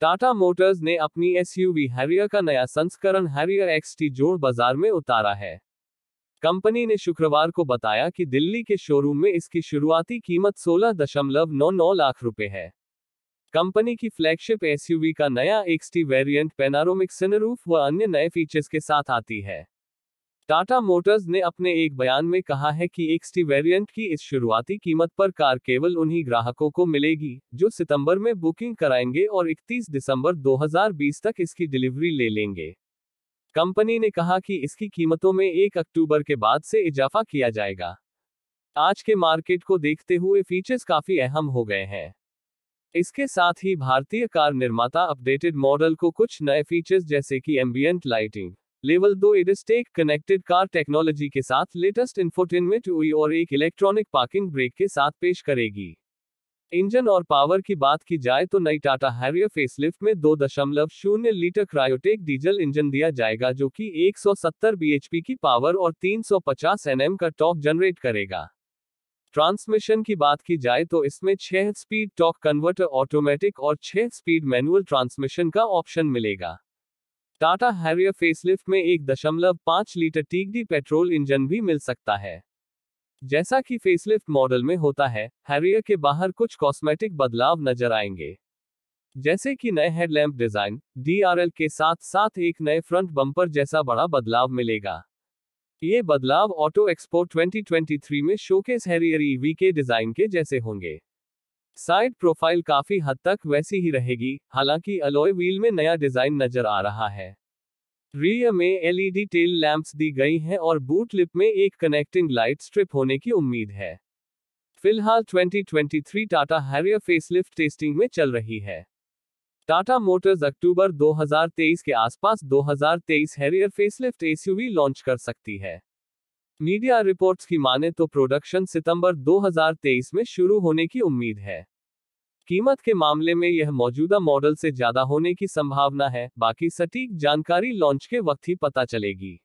Tata Motors ने अपनी SUV Harrier का नया संस्करण हैरियर एक्सटी जोड़ बाजार में उतारा है कंपनी ने शुक्रवार को बताया कि दिल्ली के शोरूम में इसकी शुरुआती कीमत 16.99 लाख रुपए है कंपनी की फ्लैगशिप एसयूवी का नया एक्सटी वेरिएंट पेनारोमिक सिनरूफ व अन्य नए फीचर्स के साथ आती है टाटा मोटर्स ने अपने एक बयान में कहा है कि एक्सटी वेरिएंट की इस शुरुआती कीमत पर कार केवल उन्हीं ग्राहकों को मिलेगी जो सितंबर में बुकिंग कराएंगे और 31 दिसंबर 2020 तक इसकी डिलीवरी ले लेंगे कंपनी ने कहा कि इसकी कीमतों में 1 अक्टूबर के बाद से इजाफा किया जाएगा आज के मार्केट को देखते हुए फीचर्स काफी अहम हो गए हैं इसके साथ ही भारतीय कार निर्माता अपडेटेड मॉडल को कुछ नए फीचर्स जैसे कि एम्बियंट लाइटिंग लेवल दो इडस्टेक कनेक्टेड कार टेक्नोलॉजी के साथ लेटेस्ट इन्फोटेनमेंट हुई और एक इलेक्ट्रॉनिक पार्किंग ब्रेक के साथ पेश करेगी इंजन और पावर की बात की जाए तो नई टाटा हैरियर फेसलिफ्ट में दो दशमलव शून्य लीटर क्रायोटेक डीजल इंजन दिया जाएगा जो कि 170 बीएचपी की पावर और 350 एनएम का टॉक जनरेट करेगा ट्रांसमिशन की बात की जाए तो इसमें छह स्पीड टॉक कन्वर्टर ऑटोमेटिक और छह स्पीड मैनुअल ट्रांसमिशन का ऑप्शन मिलेगा टाटा हैरियर फेसलिफ्ट में एक दशमलव पांच लीटर टीकडी पेट्रोल इंजन भी मिल सकता है जैसा कि फेसलिफ्ट मॉडल में होता है हैरियर के बाहर कुछ कॉस्मेटिक बदलाव नजर आएंगे जैसे कि नए हेडलैम्प डिजाइन डीआरएल के साथ साथ एक नए फ्रंट बम्पर जैसा बड़ा बदलाव मिलेगा ये बदलाव ऑटो एक्सपो 2023 में शोकेस हैरियर ईवी के डिजाइन के जैसे होंगे साइड प्रोफाइल काफी हद तक वैसी ही रहेगी हालांकि अलॉय व्हील में नया डिजाइन नजर आ रहा है रियर में एलईडी टेल लैंप्स दी गई हैं और बूट लिप में एक कनेक्टिंग लाइट स्ट्रिप होने की उम्मीद है फिलहाल 2023 टाटा हैरियर फेसलिफ्ट टेस्टिंग में चल रही है टाटा मोटर्स अक्टूबर 2023 के आसपास 2023 हैरियर फेसलिफ्ट एसयूवी लॉन्च कर सकती है मीडिया रिपोर्ट्स की माने तो प्रोडक्शन सितंबर 2023 में शुरू होने की उम्मीद है कीमत के मामले में यह मौजूदा मॉडल से ज्यादा होने की संभावना है बाकी सटीक जानकारी लॉन्च के वक्त ही पता चलेगी